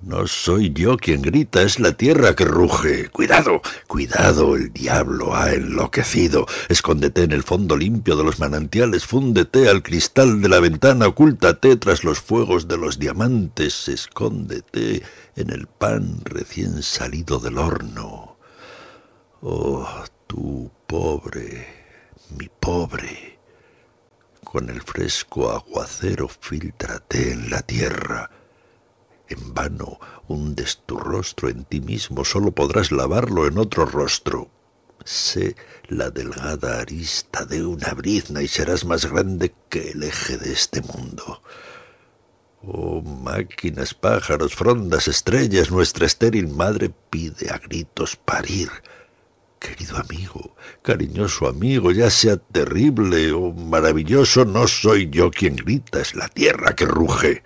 No soy yo quien grita, es la tierra que ruge. Cuidado, cuidado, el diablo ha enloquecido. Escóndete en el fondo limpio de los manantiales, fúndete al cristal de la ventana, ocúltate tras los fuegos de los diamantes, escóndete en el pan recién salido del horno. Oh, tú pobre, mi pobre. Con el fresco aguacero filtrate en la tierra hundes tu rostro en ti mismo, solo podrás lavarlo en otro rostro. Sé la delgada arista de una brizna y serás más grande que el eje de este mundo. Oh máquinas, pájaros, frondas, estrellas, nuestra estéril madre pide a gritos parir. Querido amigo, cariñoso amigo, ya sea terrible o maravilloso, no soy yo quien grita, es la tierra que ruge.